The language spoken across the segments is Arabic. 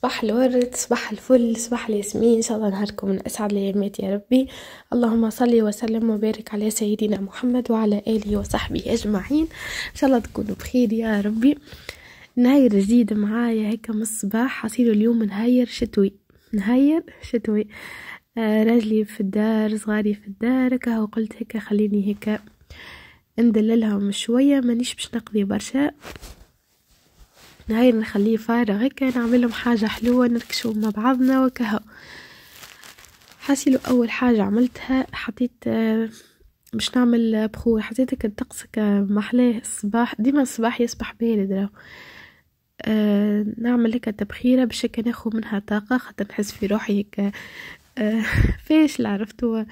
صباح الورد صباح الفل صباح الياسمين ان شاء الله نهاركم من اسعد الايامات يا ربي اللهم صل وسلم وبارك على سيدنا محمد وعلى اله وصحبه اجمعين ان شاء الله تكونوا بخير يا ربي نهاير جديد معايا هيك من الصباح حصير اليوم نهاير شتوي نهاير شتوي آه راجلي في الدار صغاري في الدار كهو قلت هيك خليني هيك ندللهم شويه مانيش باش نقضي برشا نهاية نخليه فارغ هكا نعملهم حاجة حلوة نركشوا مع بعضنا وكهو حاسيلو أول حاجة عملتها حطيت باش آه، نعمل بخور حطيت هكا الطقس محلاه الصباح ديما الصباح يصبح بارد راهو أه نعمل هكا تبخيرة باش هكا ناخد منها طاقة خاطر نحس في روحي هيك أه فاشلة عرفتوا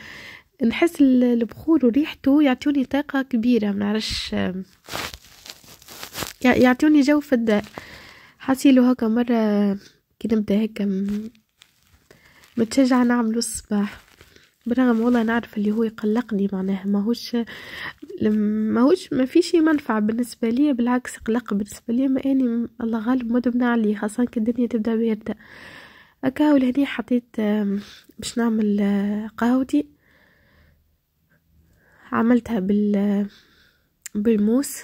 نحس البخور وريحته يعطوني طاقة كبيرة نعرفش آه، يعطوني جو في الدار حاسي له هكا مرة كي نبدا هكا متشجعة نعملو الصباح بالرغم والله نعرف اللي هو يقلقني معناها ماهوش ماهوش ما فيش منفعة بالنسبة لي بالعكس قلق بالنسبة لي ما اني الله غالب مدمنة عليه خاصة كي الدنيا تبدا باردة هكا ولهني حطيت باش نعمل آه، قهوتي عملتها بال آه، بالموس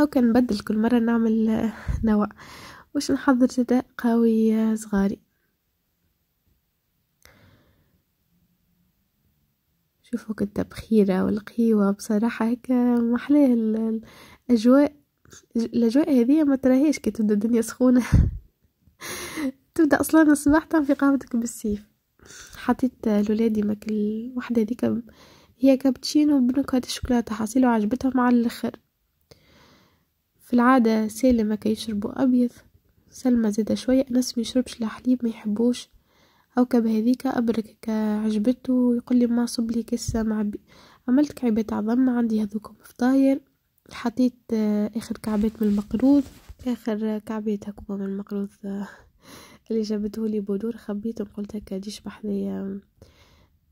أو كان نبدل كل مرة نعمل آه، نوع واش نحضر جداء قوي آه، صغاري شوفوا التبخيرة والقيوة بصراحة هيك آه، محلاه الأجواء الأجواء هذه ما تراهيش كي تبدا الدنيا سخونة تبدا أصلا الصباح في قامتك بالسيف حطيت لولادي ماكل واحدة هذيك هي كابتشينو بنكهة الشوكولاتة حصيلة وعجبتها مع الآخر في العادة سالم سالمة كيشربوا أبيض سلمى زادة شوية ناس ما يشربش الحليب ما يحبوش هوكب هذيك أبرك عجبته يقول لي ما صب لي كاسة مع بي. عملت كعبات عظم عندي هذوكم فطاير حطيت آه، آخر كعبات من المقروض آخر كعبات هكوما من المقروض آه، اللي جابته لي بودور خبيتهم قلت هكا ديش بحذايا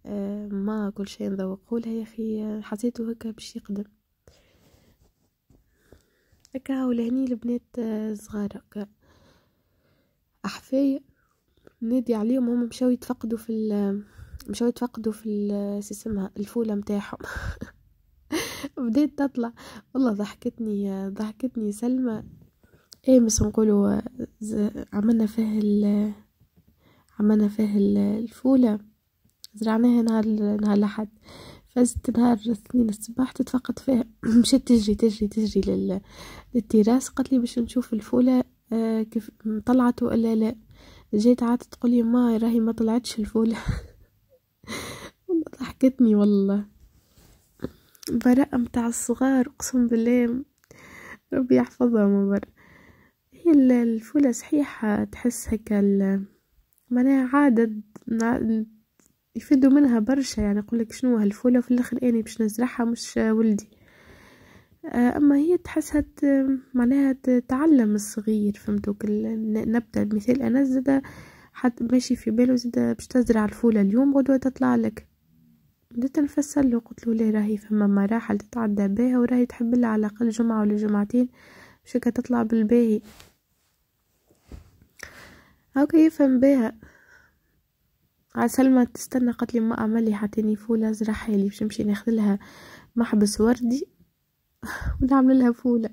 آه، ما كل شيء نذوقه لها يا اخي حسيته هكا باش يقدم هكا هاو لهني البنات آه، صغار هكا أحفايا نادي عليهم هما مشاو يتفقدوا في آه، مشاو يتفقدوا في آه، اسمها الفولة متاعهم بدات تطلع والله ضحكتني ضحكتني سلمى ايه مس نقولوا عملنا فيه عملنا فيه الفولة زرعناها نهار نهار الاحد فازت نهار الاثنين الصباح تتفقد فيها مشات تجري تجري تجري لل... للتراس قالت لي باش نشوف الفولة آه كيف طلعت ولا لا جيت عاد تقول لي ما راهي ما طلعتش الفولة والله ضحكتني والله براءة متاع الصغار اقسم بالله ربي يحفظهم مبر هي الفولة صحيحة تحس هكا معناها عادة يفيدوا منها برشا يعني يقول لك شنو هالفوله في الاخر اني باش نزرعها مش ولدي آه، اما هي تحسها معناها تعلم الصغير فهمتوك نبدا مثال انا زاده حد ماشي في باله زاده باش تزرع الفوله اليوم غدوه تطلع لك بديت نفسر له قلت له ليه راهي فما مراحل تتعدى بها وراهي تحب لها على الاقل جمعه ولا جمعتين باش تطلع بالباهي هاكا يفهم بها عاد سلمى تستنى قالت لي ما عمل حطيني فولة زرعها لي باش نمشي ناخذ لها محبس وردي ونعمل لها فولة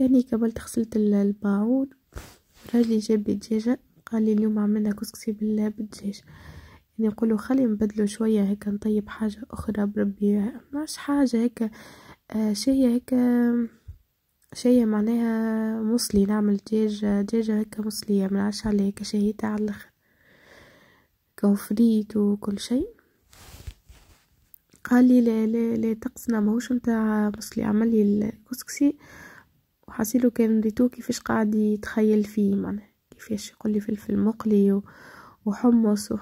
يعني قبل غسلت الباعود راجلي جاب لي دجاجة قال لي اليوم عملنا كسكسي بالدجاج يعني نقولوا خلي نبدلو شوية هيك نطيب حاجة أخرى بربي ماش حاجة هيك آه، شيء شهية هيك شهية معناها مصلي نعمل دجاج دجاجة هيك مصلية نعرفش عليه هيك شهيتها تاع الآخر وكل شيء قال لي لا لا لا تقصنا ماهوش نتاع مصلي عمل لي الكسكسي وحسيلو كان ريتو كيفاش قاعد يتخيل فيه معناها كيفاش يقول لي فلفل مقلي وحمص و...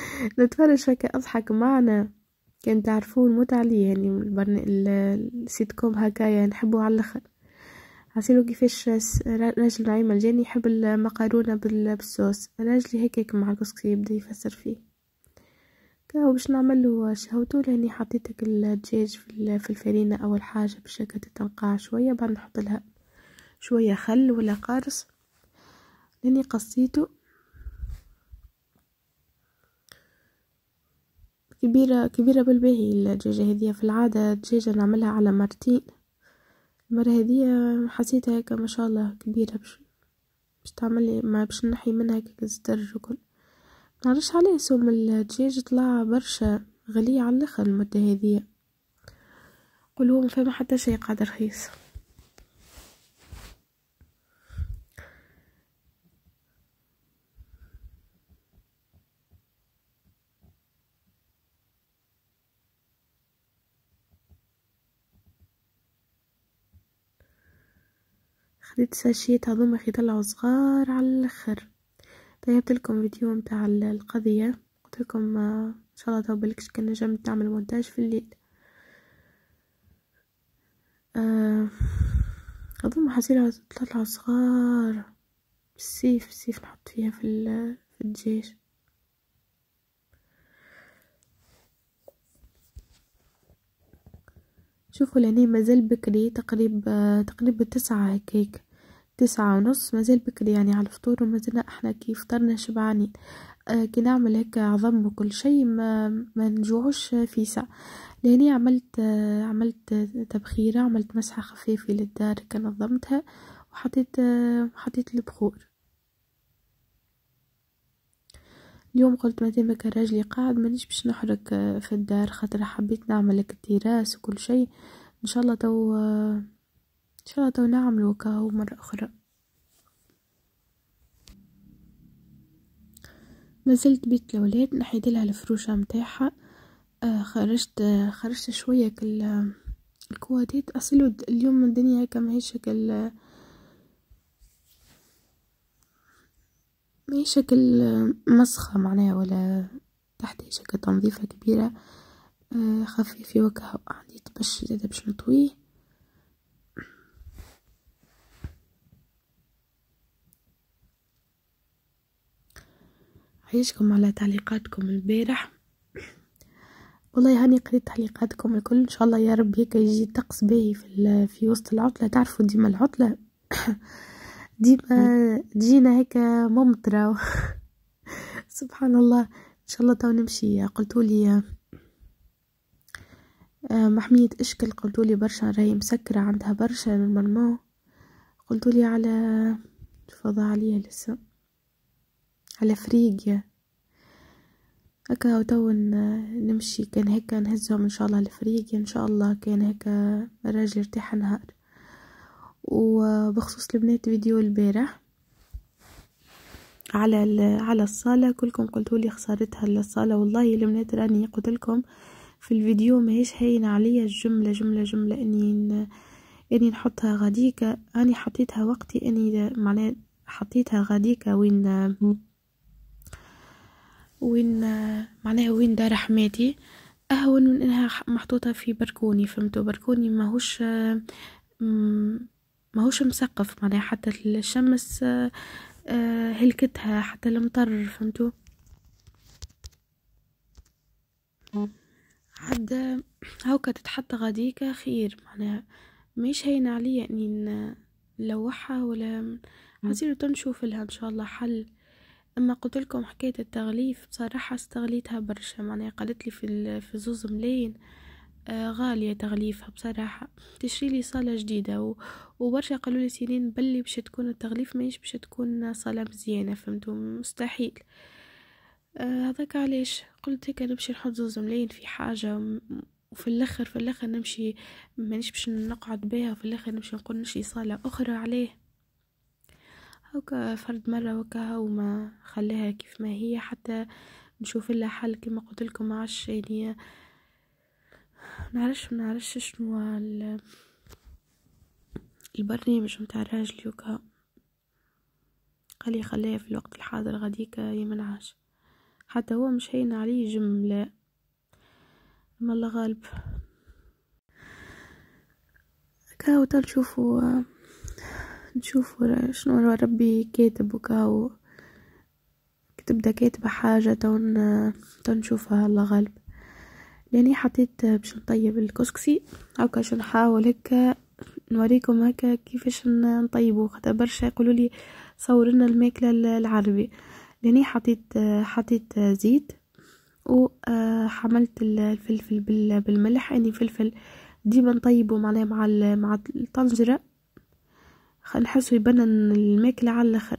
نتفرج هكا اضحك معنا كان تعرفون متع عليه يعني البرن... السيت كوم هكايا نحبه على الاخر حسيلو كيفاش راجل نعيم الجاني يحب المقارونه بالصوص راجلي هيك مع الكسكسي يبدا يفسر فيه كاو باش نعملو شهوتو لاني حطيت الدجاج في الفرينه اول حاجه باش هكا تتنقع شويه بعد نحط لها شويه خل ولا قارص لاني قصيتو كبيرة كبيرة بالباهي الدجاجة هذه في العادة الدجاجة نعملها على مرتين المرة هذه حسيتها هكا ما شاء الله كبيرة باش تعمل لي ما باش نحي منها هيك الزدرج وكل معرفش عليه سوم الدجاج طلع برشا غلي على الاخر المدة هذية ما فما حتى شي قاعد رخيص خديت ساشيات هذوما كي طلعوا صغار على الاخر جايبت لكم فيديو متاع القضيه قلت لكم آه، ان شاء الله توبلكش كان نجمت نعمل مونتاج في الليل اظن آه، حصيلها تطلع صغار بالسيف السيف نحط فيها في, في الدجاج شوفوا لاني مازال بكري تقريبا آه، تقريبا تسعة هكيك تسعة ونص مازال بكري يعني على الفطور ومازلنا احنا كي فطرنا شبعانين آه، كي نعمل هيك عظم وكل شيء ما, ما نجوعش فيسع لاني عملت آه، عملت تبخيرة عملت مسحة خفيفة للدار كنظمتها وحطيت آه، حطيت البخور اليوم قلت مادام راجلي قاعد مانيش باش نحرك في الدار خاطر حبيت نعمل لك التراس وكل شيء ان شاء الله تو شاء شرطوا نعم لوكاهو مرة أخرى نزلت بيت الأولاد نحيد لها الفروشة متاعها آه خرجت آه خرجت شوية كل الكواديت أصل اليوم الدنيا هكا ماهيش شكل ماهيش شكل مسخة معناها ولا تحت شكل تنظيفة كبيرة آه، خفيف وكهو عندي طبش زادة باش نطويه عيشكم على تعليقاتكم البارح والله هاني قريت تعليقاتكم الكل ان شاء الله يا رب هيك يجي طقس باهي في, في وسط العطله تعرفوا ديما العطله ديما تجينا هيك ممطره سبحان الله ان شاء الله تو نمشي قلتوا لي آه، محمية اشكل قلتوا لي برشا راهي مسكرة عندها برشا من قلتولي قلتوا لي على فضى عليها لسه على فريقيا هكا تو نمشي كان هكا نهزهم ان شاء الله لفريقيا ان شاء الله كان هكا الراجل يرتاح نهار وبخصوص البنات فيديو البارح على على الصالة كلكم قلتوا لي خسارتها للصالة والله البنات راني قلت لكم في الفيديو ماهيش هاينة عليا الجملة جملة جملة اني اني نحطها غاديكا اني حطيتها وقتي اني معناها حطيتها غاديكا وين وين معناها وين دار حماتي اهون من انها محطوطه في بركوني فهمتوا بركوني ماهوش ماهوش مسقف معناها حتى الشمس آه، هلكتها حتى المطر فهمتوا عاد هاوكا تتحط غاديك خير معناها مش هين عليا اني يعني نلوحها ولا عزيزي تنشوف لها ان شاء الله حل اما قلت لكم حكايه التغليف بصراحه استغليتها برشا معناها قالت لي في في زوز ملاين آه، غاليه تغليفها بصراحه تشري لي صاله جديده و... وبرشا قالوا لي سنين بلي باش تكون التغليف ماهيش باش تكون صاله مزيانه فهمتوا مستحيل آه، هذاك آه علاش قلت هيك نمشي نحط زوز ملاين في حاجه وفي الاخر في الاخر نمشي مانيش باش نقعد بها وفي الاخر نمشي نقول نشري صاله اخرى عليه هاكا فرد مرة وكا وما خليها كيف ما هي حتى نشوف لها حل كما قلت لكم عش يعني نعرفش نعرفش شنو البرنامج متاع راجلي وكا قال لي خليها في الوقت الحاضر غاديك يمنعش حتى هو مش هين عليه جملة ما الله غالب كاو تنشوفوا نشوف ورا شنو ربي كاتب وكاو كتب دا كاتبة حاجة تون تنشوفها الله غالب لاني حطيت باش نطيب الكسكسي هاكا باش نحاول هكا نوريكم هكا كيفاش نطيبو خاطر برشا يقولوا لي صور لنا الماكله العربي لاني حطيت حطيت زيت وحملت آه، الفلفل بالملح اني يعني فلفل ديما نطيبه معناه مع مع الطنجره نحسو يبنن الماكلة على الاخر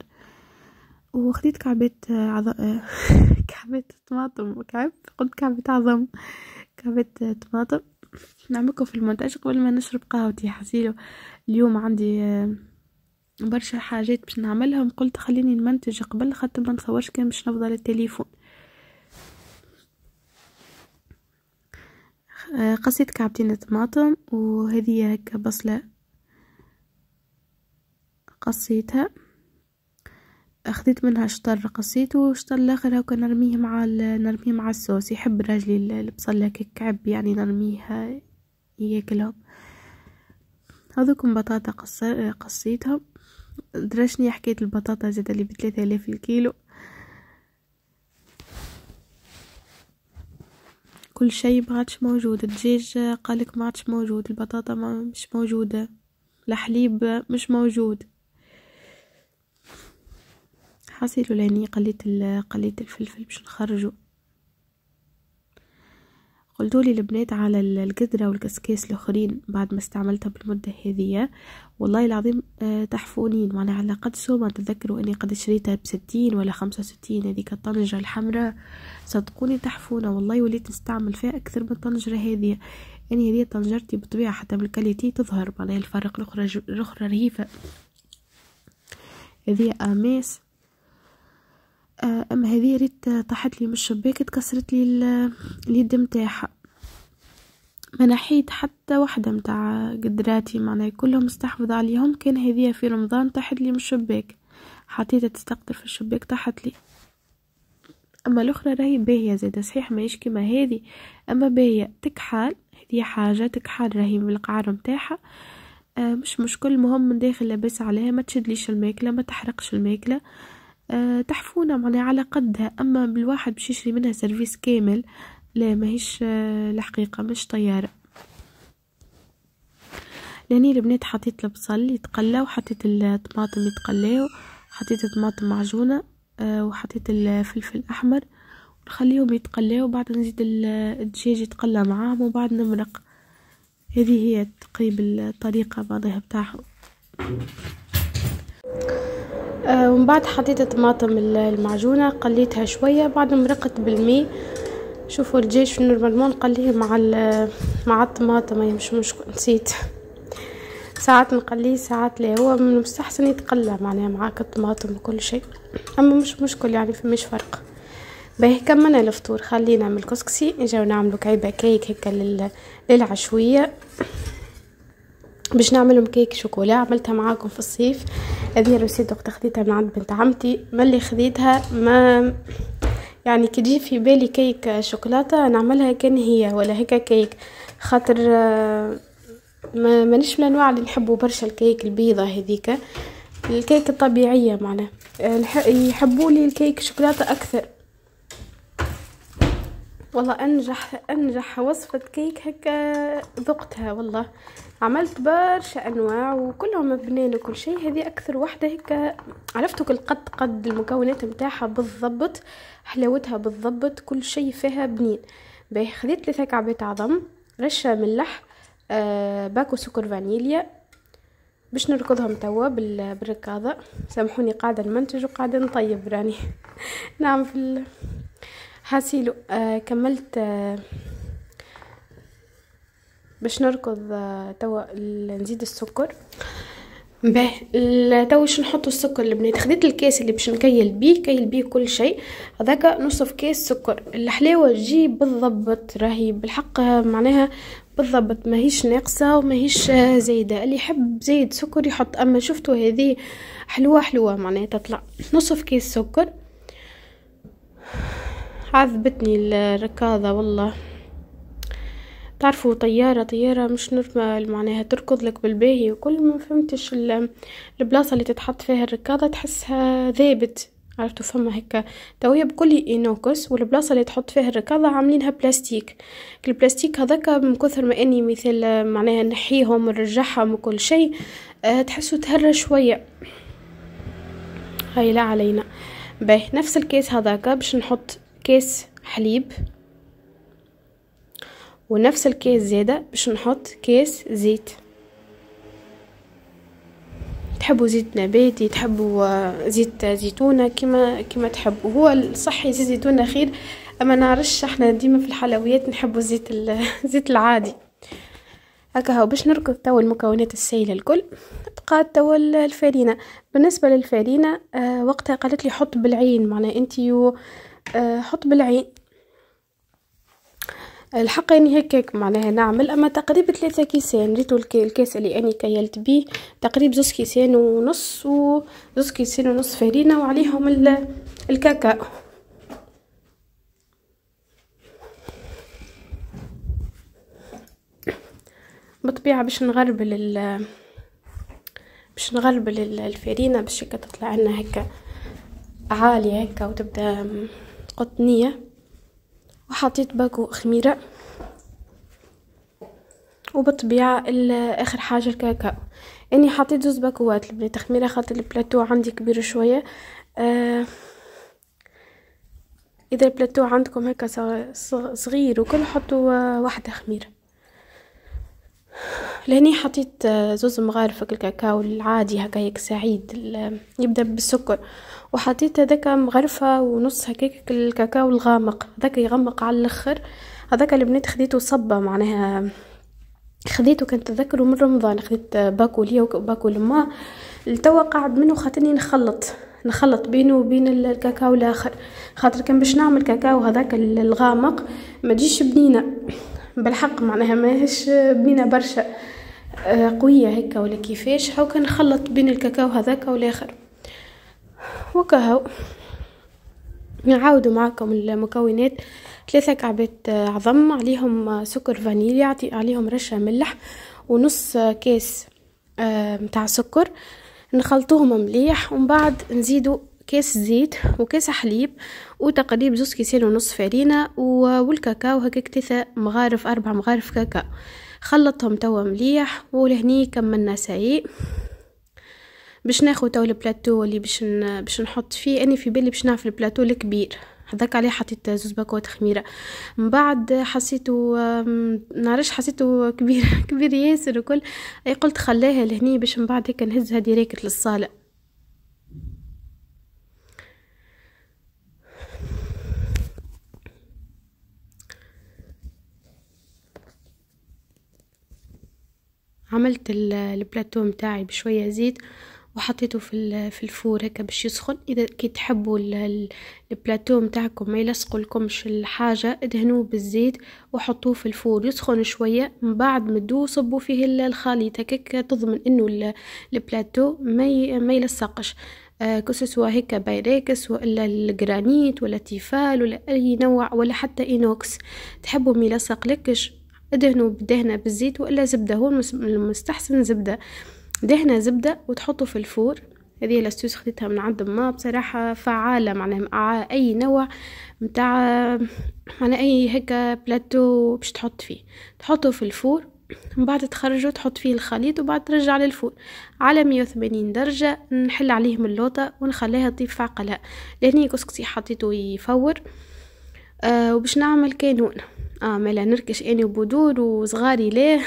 وخديت كعبات عض... كعبات طماطم كعب قلت كعبات عظم كعبات طماطم نعملكم في المونتاج قبل ما نشرب قهوتي حسيلو اليوم عندي برشا حاجات باش نعملهم قلت خليني نمنتج قبل خاطر ما نصورش كان باش نفضل التليفون آه، قصيت كعبتين طماطم وهذه هكا بصله قصيتها أخذت منها شطر قصيته والشطر الآخر هكا نرميه مع نرميه مع الصوص يحب راجلي البصل هكا كعب يعني نرميها ياكلهم هذوكم بطاطا قصر قصيتهم درشني حكيت البطاطا زاد اللي ب آلاف الكيلو كل شيء ما عادش موجود الدجاج قالك ما عادش موجود البطاطا مش موجودة الحليب مش موجود حاصله لاني قليت قليت الفلفل باش نخرجو قلتولي البنات على القدره والكسكاس الاخرين بعد ما استعملتها بالمده هذية والله العظيم آه، تحفونين معناها على قد ما تذكروا اني قد شريتها بستين ولا خمسة وستين هذيك الطنجره الحمراء صدقوني تحفونه والله وليت نستعمل فيها اكثر من الطنجره هذه يعني هذه طنجرتي بالطبيعه حتى بالكاليتي تظهر معناها الفرق الاخرى الاخرى رهيفه هذه اماس آه، أم هذه ريت طاحت لي من الشباك تكسرت لي اليد متاعها ما نحيت حتى وحدة متاع قدراتي معناها كلهم استحفظ عليهم كان هذه في رمضان طاحت لي من الشباك حطيتها تستقطر في الشباك طاحت لي اما الاخرى راهي باهيه زادة صحيح ما يشكي كيما هذه اما باهيه تكحل هذه حاجه تكحل راهي من القعر نتاعها آه، مش مشكل مهم من داخل لاباس عليها ما تشدليش الماكله ما تحرقش الماكله آه، تحفونه معناها على قدها اما بالواحد باش يشري منها سيرفيس كامل لا ماهيش الحقيقه آه، مش طياره لاني البنات حطيت البصل يتقلى وحطيت الطماطم يتقلاو حطيت الطماطم معجونه آه، وحطيت الفلفل الاحمر نخليهم يتقلاو وبعد نزيد الدجاج يتقلى معاهم وبعد نمرق هذه هي تقريب الطريقه بعضها بتاعهم آه، ومن بعد حطيت الطماطم المعجونه قليتها شويه بعد مرقت بالماء شوفوا الجيش نورمالمون نقليه مع مع الطماطم مش مشكل نسيت ساعات نقليه ساعات لا هو من المستحسن يتقلى معناها معاك الطماطم وكل شيء اما مش مشكل يعني فماش فرق باهي كملنا الفطور خلينا نعمل كسكسي نجاو نعملو كعيبه كيك هكا للعشويه باش نعملهم كيك شوكولا عملتها معاكم في الصيف هذه الرسيد وقت خديتها من عند بنت عمتي ملي خديتها ما يعني كي تجي في بالي كيك شوكولاته نعملها كان هي ولا هيك كيك خاطر آه، ما مانيش من الانواع اللي نحبوا برشا الكيك البيضه هذيك الكيك الطبيعيه معناها آه، يحبوا لي الكيك شوكولاته اكثر والله انجح انجح وصفه كيك هكا ذقتها والله عملت برشا انواع وكلهم بنين وكل شيء هذه اكثر وحده هكا عرفتوا كل قد قد المكونات نتاعها بالضبط حلاوتها بالضبط كل شيء فيها بنين باهي خذيت ثلاثه كعبات عظم رشه ملح آه باكو سكر فانيليا باش نركضهم توا بالركاضه سامحوني قاعده نمنتج وقاعده نطيب راني نعم في ال... حاسيلو آه كملت آه باش نركض آه توا نزيد السكر باه توا باش نحط السكر البنات خديت الكاس اللي باش نكيل بيه كيل بيه كل شيء هذاك نصف كاس سكر الحلاوه تجي بالضبط راهي بالحق معناها بالضبط ماهيش ناقصه وماهيش آه، زايده اللي يحب زايد سكر يحط اما شفتوا هذه حلوه حلوه معناها تطلع نصف كاس سكر عذبتني الركاضة والله تعرفوا طيارة طيارة مش نورمال معناها تركض لك بالباهي وكل ما فهمتش البلاصة اللي تتحط فيها الركاضة تحسها ذابت عرفتوا فما هكا توية بكل إينوكس والبلاصة اللي تحط فيها الركاضة عاملينها بلاستيك البلاستيك هذاك من كثر ما إني مثل معناها نحيهم ونرجعهم وكل شيء أه تحسوا تهرى شوية هاي لا علينا باهي نفس الكيس هذاك باش نحط كاس حليب ونفس الكاس زيادة باش نحط كاس زيت تحبوا زيت نباتي تحبوا آه، زيت زيتونة كما كما تحبوا هو الصحي زيت زيتونة خير اما نعرفش احنا ديما في الحلويات نحبوا زيت الزيت العادي هكا هو باش نركض توا المكونات السائله الكل بقى توا الفارينه بالنسبه للفارينه آه وقتها قالت لي حط بالعين معناها انتي أه، حط بالعين الحق يعني هكاك معناها نعمل اما تقريبا ثلاثة كيسان ريتو الكاس اللي اني كيلت بيه تقريبا زوز كيسان ونص وزوز كيسان ونص فارينه وعليهم الكاكاو بطبيعه باش نغربل ال باش نغربل الفارينه باش هكا تطلع لنا هكا عاليه هكا وتبدا قطنية وحطيت باكو خميرة وبالطبيعة اخر حاجة الكاكاو اني حطيت زوز باكوات البنات خميرة خاطر البلاتو عندي كبير شوية آه اذا البلاتو عندكم هكا صغير وكل حطوا آه، واحدة خميرة لهني حطيت آه، زوز مغار الكاكاو العادي هكاياك سعيد يبدا بالسكر وحطيت هذاك مغرفه ونص هكاك الكاكاو الغامق هذاك يغمق على الاخر هذاك البنات خديته صبه معناها خديته كنت تذكره من رمضان خديت آه، باكو ليا وباكو لما لتوا قاعد منه خاطرني نخلط نخلط بينه وبين الكاكاو الاخر خاطر كان باش نعمل كاكاو هذاك الغامق ما تجيش بنينه بالحق معناها ماهيش آه، بنينه برشا آه، قوية هيك ولا كيفاش هاو خلط بين الكاكاو هذاك والاخر وكهو نعاودوا معكم المكونات ثلاثة كعبات آه، عظم عليهم آه، سكر فانيليا عليهم رشة ملح ونص كاس متاع سكر نخلطوهم مليح ومن بعد نزيدوا كاس زيت وكاس حليب وتقريب زوز كيسين ونص فارينة والكاكاو هكاك ثلاثة مغارف أربع مغارف كاكاو خلطهم توا مليح ولهني كملنا سايق باش ناخذ توا البلاطو اللي باش باش نحط فيه اني في بالي باش نعمل البلاطو الكبير هذاك عليه حطيت زوز باكوات خميره من بعد حسيته نعرفش حسيته كبير كبير ياسر وكل اي قلت خليها لهني باش من بعد هيك نهزها ديريكت للصاله عملت البلاتو متاعي بشوية زيت وحطيته في في الفور هكا باش يسخن اذا كي تحبوا البلاتو متاعكم ما يلصقوا لكمش الحاجه ادهنوه بالزيت وحطوه في الفور يسخن شويه من بعد مدوه صبوا فيه الخليط هكاك تضمن انه البلاتو ما ما يلصقش آه هيك بايريكس ولا الجرانيت ولا تيفال ولا اي نوع ولا حتى اينوكس تحبوا ما يلصقلكش ادهنوا بدهنة بالزيت وإلا زبدة هو المستحسن زبدة دهنة زبدة وتحطوا في الفور هذه الاستوس خديتها من عند ما بصراحة فعالة معناها مع أي نوع متاع معناها أي هكا بلاتو باش تحط فيه تحطه في الفور من بعد تخرجه تحط فيه الخليط وبعد ترجع للفور على 180 درجة نحل عليهم اللوطة ونخليها تطيب في عقلها لهني كسكسي حطيته يفور آه وباش نعمل كانون اه مالا نركش اني وبدور وصغاري ليه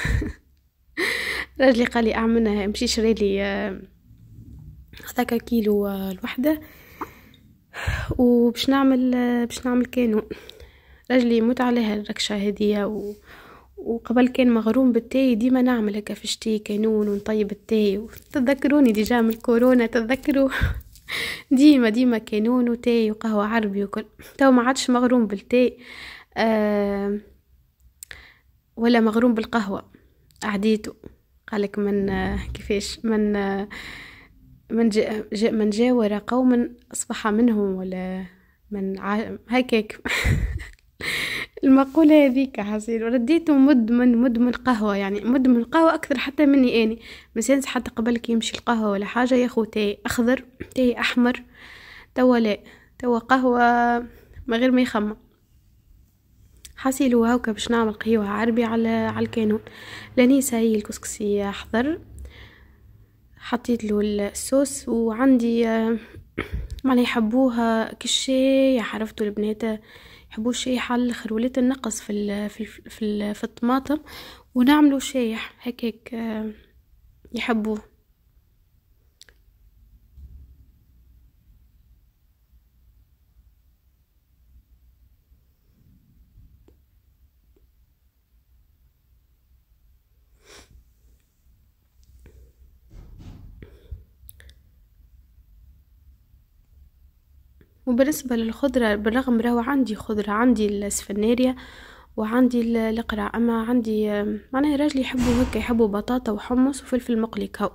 راجلي قال لي اعملنا مشي شري لي آه، هذاك كيلو آه، الوحده وباش نعمل آه، باش نعمل كانون راجلي يموت عليها الركشه هدية و... وقبل كان مغروم بالتاي ديما نعمل هكا في الشتي كانون ونطيب التاي تذكروني ديجا من الكورونا تذكروا ديما ديما كانون وتاي وقهوه عربي وكل تو ما عادش مغروم بالتاي آه، ولا مغروم بالقهوة عديته قالك من آه، كيفاش من آه، من جا من جاور قوم أصبح منهم ولا من ع... هكاك المقولة هذيك حصير ورديته مدمن مدمن قهوة يعني مدمن قهوة أكثر حتى مني أني مسانس حتى قبل كي يمشي القهوة ولا حاجة ياخو تاي أخضر تاي أحمر توا لا توا قهوة من غير ما يخمم حاسيلو هاوكا باش نعمل قهيوة عربي على على الكانون لانيسة هي الكسكسي حضر حطيت له الصوص وعندي آه، ما يحبوها كشاية عرفتوا البنات يحبوا الشايحة على الاخر ولات النقص في الـ في الـ في, الـ في الطماطم ونعملوا شايح هكاك آه، يحبوه وبالنسبة للخضرة بالرغم راهو عندي خضرة عندي السفنارية وعندي القرع اما عندي معناها راجلي يحبوا هكا يحبوا بطاطا وحمص وفلفل مقلي كهو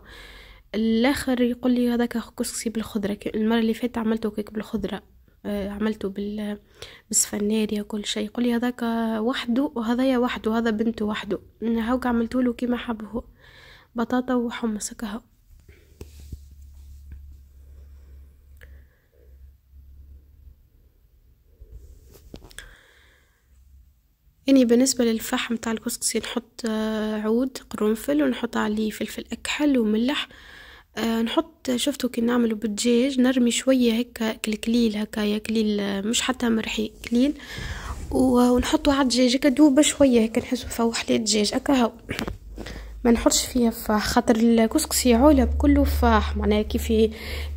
الاخر يقول لي هذاك كسكسي بالخضره المره اللي فاتت عملته كيك بالخضره آه، عملته بال بالسفناريا كل شيء يقول لي هذاك وحده وهذايا وحده هذا بنته وحده هاوك عملته له كيما حبه بطاطا وحمص كهو يعني بالنسبة للفحم تاع الكسكسي نحط آه، عود قرنفل ونحط عليه فلفل أكحل وملح آه، نحط شفتوا كي نعملوا بالدجاج نرمي شوية هكا هكا يا كليل آه، مش حتى مرحي كليل ونحطوا على الدجاج هكا دوب شوية هكا نحسوا فيه دجاج هكا هو ما نحطش فيه فاح خاطر الكسكسي علب كله فاح معناها كيف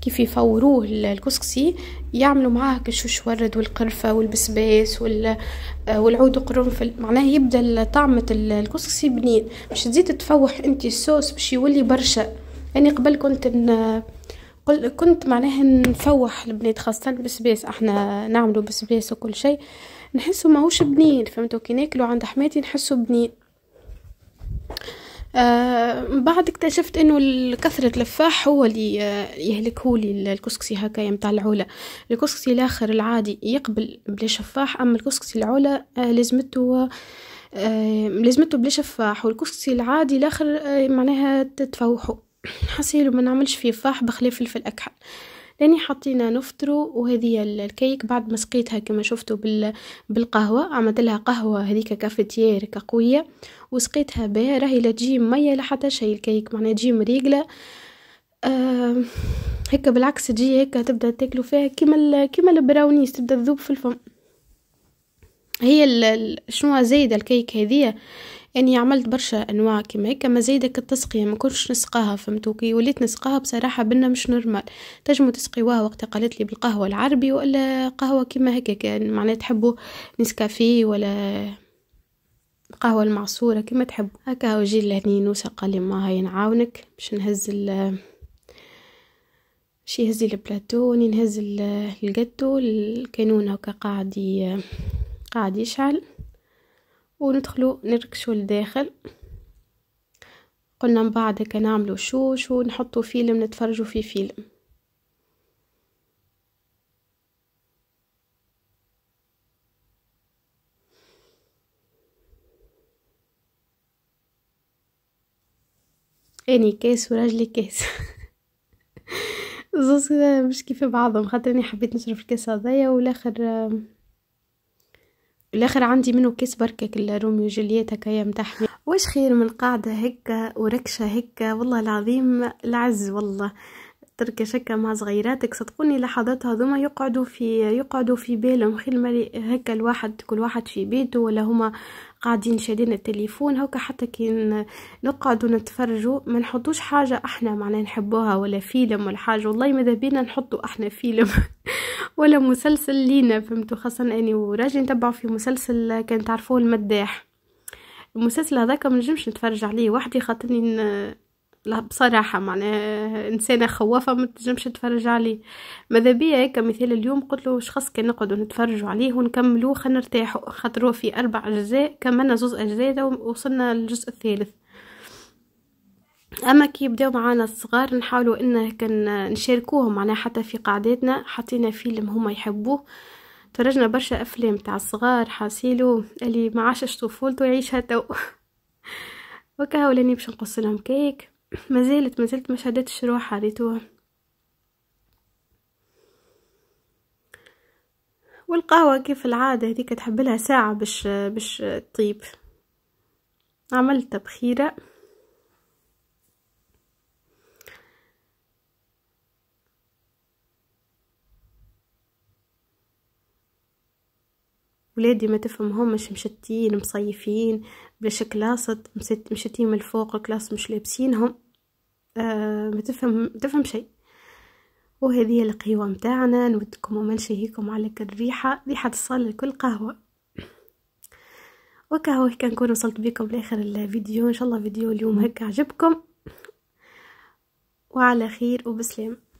كيف يفوروه الكسكسي يعملوا معاه كشوش ورد والقرفه والبسباس وال آه، والعود وقرنفل معناها يبدا طعمه الكسكسي بنين باش تزيد تفوح انت الصوص باش يولي برشا يعني قبل كنت ان كنت معناها نفوح البنات خاصة البسباس احنا نعملو بسباس وكل شيء نحسو ماهوش بنين فهمتو كي ناكلو عند حماتي نحسو بنين آه، بعد اكتشفت انه كثرة لفاح هو اللي آه، يهلكه لي الكسكسي هكا متاع العولة الكسكسي الاخر العادي يقبل بلا شفاح اما الكسكسي العولة آه، لازمته لازمته بلا شفاح والكسكسي العادي الاخر معناها تتفوحه حسيلو ما نعملش فيه فاح بخلاف الفلفل اكحل لاني حطينا نفطرو وهذه الكيك بعد ما سقيتها كما شفتوا بالقهوه عملت لها قهوه هذيك كافتيير قويه وسقيتها بها راهي لا تجي ميه لا حتى شيء الكيك معناها تجي مريقله آه هيك بالعكس تجي هيك تبدا تاكلوا فيها كيما كيما البراونيز تبدا تذوب في الفم هي شنو زايده الكيك هذه يعني عملت برشا انواع كيما هيك ما زيدك التسقيه ما كنتش نسقاها فهمتوكي وليت نسقاها بصراحه بنا مش نورمال تجمو تسقيوها وقت قالت لي بالقهوه العربي ولا قهوه كيما هيك كان يعني معناها تحبوا نسكافيه ولا القهوة المعصورة كما تحبوا هكا وجي لهني نوسة قال لي ما هي نعاونك باش نهز ال باش هزي البلاتو نهز القدو الكانون هكا قاعد قاعد يشعل وندخلو نركشو لداخل قلنا من بعد هكا نعملو شوش ونحطو فيلم نتفرجو في فيلم اني كاس وراجلي كاس زوز مش كيف بعضهم خاطرني حبيت نشرب الكاس هذايا والاخر الاخر عندي منه كيس كل روميو جولييت هكايا متاعهم واش خير من قاعده هكا وركشه هكا والله العظيم العز والله ترك شكا مع صغيراتك صدقوني لحظات هذوما يقعدوا في يقعدوا في بالهم خير ما هكا الواحد كل واحد في بيته ولا هما قاعدين شادين التليفون هكا حتى كي نقعدوا نتفرجوا ما نحطوش حاجه احنا معناها نحبوها ولا فيلم ولا حاجه والله ماذا بينا نحطوا احنا فيلم ولا مسلسل لينا فهمتوا خاصة اني وراجلي نتبعو في مسلسل كان تعرفوه المداح المسلسل هذاك ما نجمش نتفرج عليه وحدي خاطرني لا بصراحه معناها انسانه خوافه ما تنجمش تتفرج عليه ماذا بيا هيك مثال اليوم قلت له شخص كان نقعد نتفرجوا عليه ونكملوه خلينا نرتاحوا خاطر في اربع اجزاء كملنا زوز اجزاء وصلنا للجزء الثالث اما كي يبداو معانا الصغار نحاولوا ان كان نشاركوهم معناها حتى في قعداتنا حطينا فيلم هما يحبوه ترجنا برشا افلام تاع الصغار حاسيلو اللي ما عاشش طفولته يعيشها تو وكاو لاني باش نقص لهم كيك مازالت مازالت ما شدتش روحها ريتوها والقهوة كيف العادة هذيك تحب لها ساعة باش باش تطيب عملت تبخيرة ولادي ما مش مشتين مصيفين بلاش كلاصت مشتين من الفوق كلاس مش لابسينهم آه ما تفهم تفهم شيء وهذه القهوة متاعنا نودكم نشهيكم على الريحة ريحة الصالة لكل قهوة وكهو هيك نكون وصلت بكم لاخر الفيديو ان شاء الله فيديو اليوم هكا عجبكم وعلى خير وبسلام